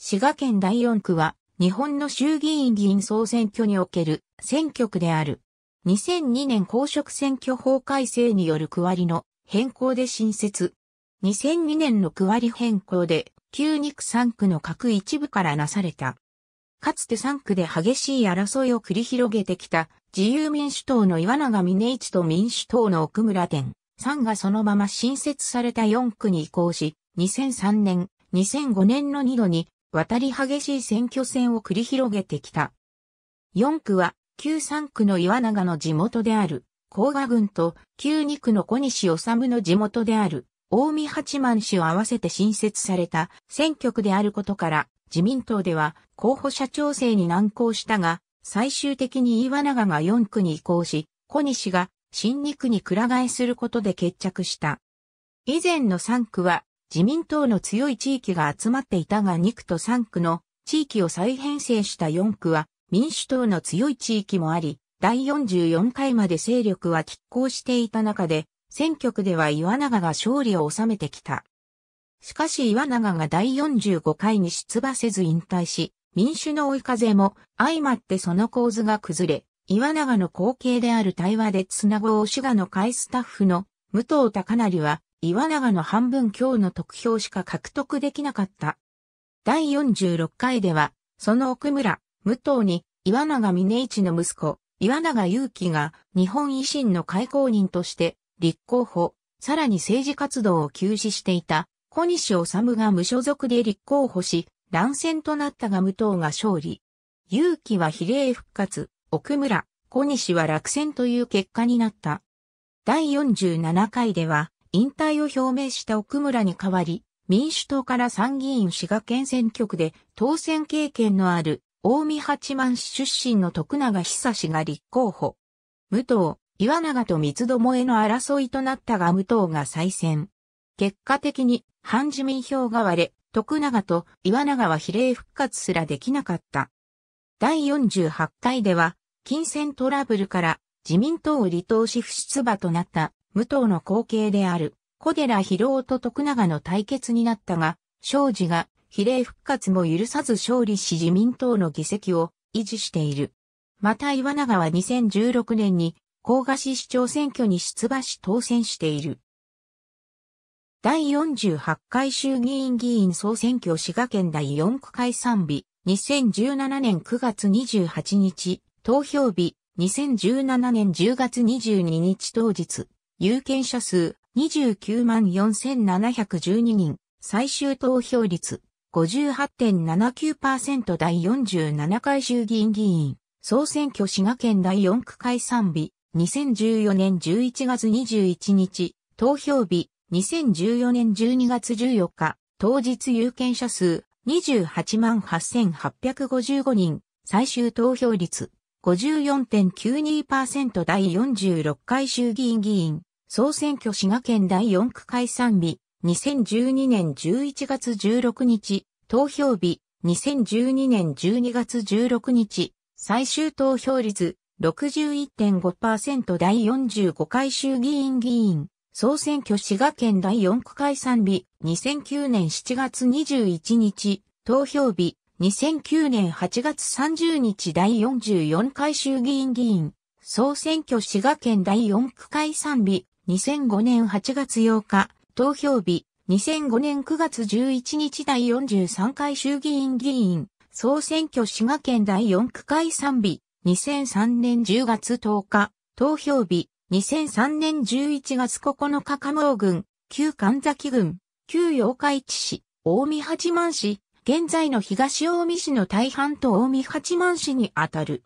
滋賀県第4区は、日本の衆議院議員総選挙における選挙区である。2002年公職選挙法改正による区割りの変更で新設。2002年の区割り変更で、旧二区3区の各一部からなされた。かつて3区で激しい争いを繰り広げてきた自由民主党の岩永峰一と民主党の奥村店、3がそのまま新設された4区に移行し、2003年、2005年の2度に渡り激しい選挙戦を繰り広げてきた。4区は、旧3区の岩永の地元である、甲賀郡と、旧2区の小西治の地元である、大見八幡市を合わせて新設された選挙区であることから、自民党では候補者調整に難航したが、最終的に岩永が4区に移行し、小西が新2区に倉替えすることで決着した。以前の3区は自民党の強い地域が集まっていたが2区と3区の地域を再編成した4区は民主党の強い地域もあり、第44回まで勢力は拮抗していた中で、選挙区では岩永が勝利を収めてきた。しかし岩永が第45回に出馬せず引退し、民主の追い風も相まってその構図が崩れ、岩永の後継である対話で綱子ごう滋賀の会スタッフの武藤隆成は岩永の半分強の得票しか獲得できなかった。第46回では、その奥村、武藤に、岩永峰一の息子、岩永祐樹が日本維新の開公人として立候補、さらに政治活動を休止していた小西治が無所属で立候補し、乱戦となったが武藤が勝利。勇気は比例復活、奥村、小西は落選という結果になった。第47回では、引退を表明した奥村に代わり、民主党から参議院滋賀県選挙区で当選経験のある近江八幡市出身の徳永久志が立候補。武藤、岩永と三つどもえの争いとなったが武藤が再選。結果的に反自民票が割れ、徳永と岩永は比例復活すらできなかった。第48回では、金銭トラブルから自民党を離党し不出馬となった武藤の後継である小寺博夫と徳永の対決になったが、庄司が比例復活も許さず勝利し自民党の議席を維持している。また岩永は2016年に甲賀市市長選挙に出馬し当選している。第48回衆議院議員総選挙滋賀県第4区解散日、2017年9月28日、投票日、2017年10月22日当日、有権者数29万4712人、最終投票率58.79%第47回衆議院議員、総選挙滋賀県第4区解散日、2014年11月21日、投票日、2014年12月14日、当日有権者数28万8855人、最終投票率54.92%第46回衆議院議員、総選挙滋賀県第4区解散日、2012年11月16日、投票日、2012年12月16日、最終投票率61.5%第45回衆議院議員、総選挙滋賀県第4区解散日、2009年7月21日、投票日、2009年8月30日第44回衆議院議員、総選挙滋賀県第4区解散日、2005年8月8日、投票日、2005年9月11日第43回衆議院議員、総選挙滋賀県第4区会散日、2003年10月10日、投票日、2003年11月9日加茂郡、旧神崎郡、旧八日市市、大見八幡市、現在の東大見市の大半と大見八幡市にあたる。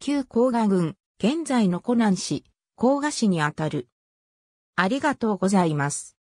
旧甲賀郡、現在の湖南市、甲賀市にあたる。ありがとうございます。